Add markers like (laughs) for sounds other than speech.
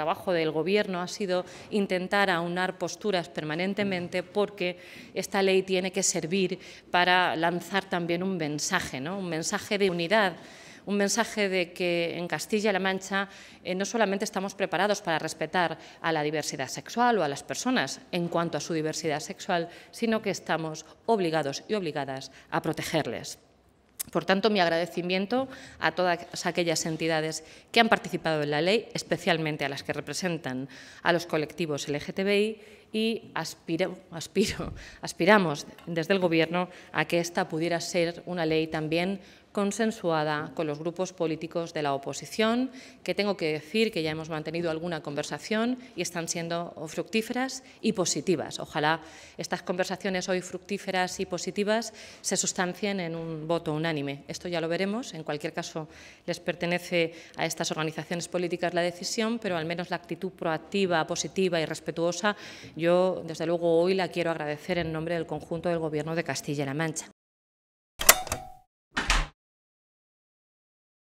El trabajo del Gobierno ha sido intentar aunar posturas permanentemente porque esta ley tiene que servir para lanzar también un mensaje, ¿no? un mensaje de unidad un mensaje de que en Castilla-La Mancha eh, no solamente estamos preparados para respetar a la diversidad sexual o a las personas en cuanto a su diversidad sexual, sino que estamos obligados y obligadas a protegerles. Por tanto, mi agradecimiento a todas aquellas entidades que han participado en la ley, especialmente a las que representan a los colectivos LGTBI y aspiro, (laughs) aspiramos desde el Gobierno a que esta pudiera ser una ley también consensuada con los grupos políticos de la oposición, que tengo que decir que ya hemos mantenido alguna conversación y están siendo fructíferas y positivas. Ojalá estas conversaciones hoy fructíferas y positivas se sustancien en un voto unánime. Esto ya lo veremos. En cualquier caso, les pertenece a estas organizaciones políticas la decisión, pero al menos la actitud proactiva, positiva y respetuosa, yo desde luego hoy la quiero agradecer en nombre del conjunto del Gobierno de Castilla-La Mancha.